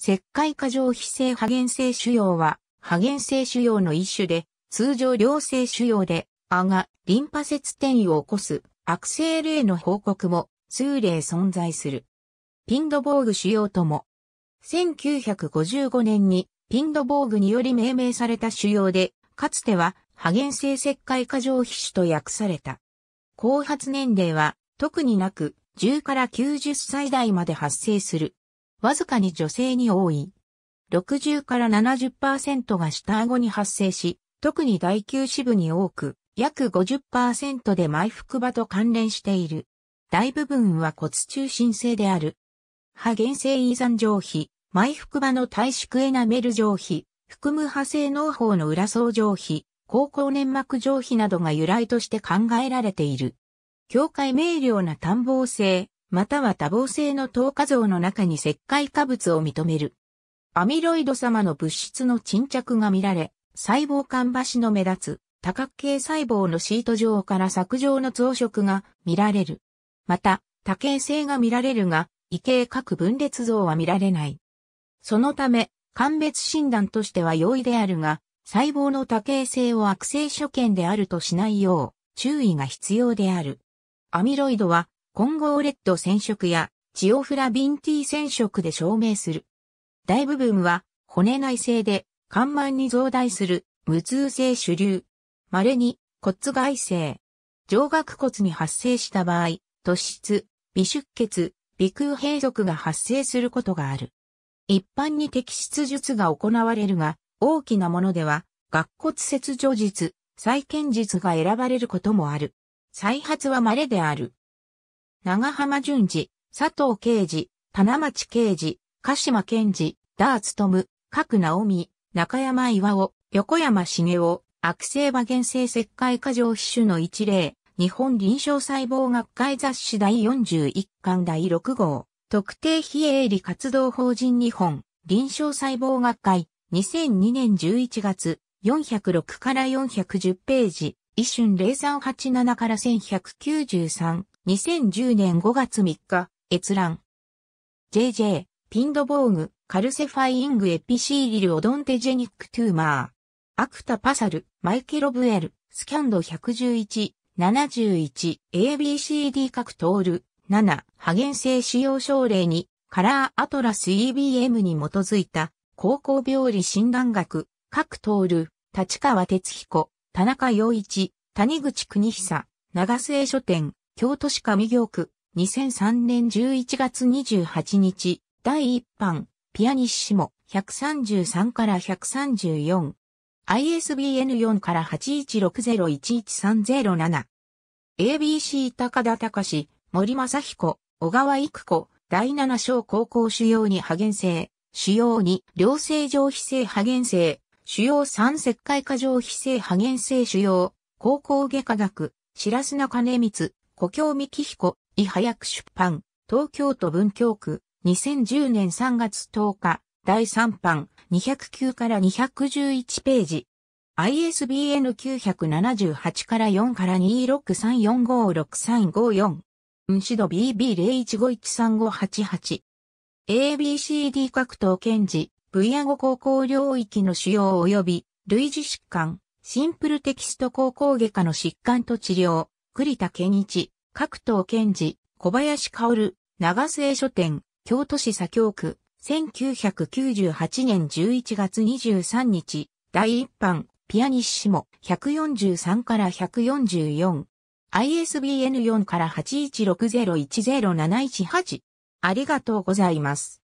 石灰化上皮性破原性腫瘍は、破原性腫瘍の一種で、通常良性腫瘍で、あが、リンパ節転移を起こす悪性例の報告も数例存在する。ピンドボーグ腫瘍とも、1955年にピンドボーグにより命名された腫瘍で、かつては、破原性石灰過剰皮腫と訳された。後発年齢は、特になく、10から90歳代まで発生する。わずかに女性に多い。60から70%が下顎に発生し、特に第9支部に多く、約50%で埋伏場と関連している。大部分は骨中心性である。破原性遺産上皮、埋伏場の体縮エナメル上皮、含む派生脳胞の裏層上皮、高校粘膜上皮などが由来として考えられている。境界明瞭な単房性、または多房性の透過像の中に石灰化物を認める。アミロイド様の物質の沈着が見られ、細胞間橋の目立つ多角形細胞のシート上から削状の増殖が見られる。また、多形性が見られるが、異形各分裂像は見られない。そのため、鑑別診断としては容易であるが、細胞の多形性を悪性所見であるとしないよう注意が必要である。アミロイドは混合レッド染色やチオフラビンティ染色で証明する。大部分は骨内製で、緩慢に増大する無痛性主流。稀に骨外性。上顎骨に発生した場合、突出、微出血、微空閉塞が発生することがある。一般に摘出術が行われるが、大きなものでは、顎骨切除術、再建術が選ばれることもある。再発は稀である。長浜淳二、佐藤慶治、田町慶治、鹿島健治、ダーツトム、角直美、中山岩尾、横山茂雄、悪性馬原性石灰過剰皮種の一例、日本臨床細胞学会雑誌第41巻第6号、特定非営利活動法人日本臨床細胞学会、2002年11月、406から410ページ、一瞬0 3 8 7から1193、2010年5月3日、閲覧。JJ、ピンドボーグ、カルセファイングエピシーリルオドンテジェニックトゥーマー。アクタパサル、マイケロブエル、スキャンド111、71、ABCD 各トール、7、派遣性使用症例に、カラーアトラス EBM に基づいた、高校病理診断学、各トール、立川哲彦、田中洋一、谷口国久、長末書店、京都市上京区、2003年11月28日、第1版、ピアニッシモ、133から134。ISBN4 から8160113037。ABC 高田隆、森正彦、小川育子、第7章高校主要に派遣性、主要に良性上非性派遣性、主要3石灰化上非性派遣性主要、高校外科学、白砂金光、小京幹彦、伊早く出版、東京都文京区、2010年3月10日、第3版、209から211ページ。ISBN 978から4から263456354。うんしど BB01513588。ABCD 格闘検事、V アゴ高校領域の腫瘍及び、類似疾患、シンプルテキスト高校外科の疾患と治療、栗田健一、角藤健二、小林薫、長瀬書店、京都市左京区、1998年11月23日、第一版、ピアニッシモ、143から144。ISBN4 から8160107118。ありがとうございます。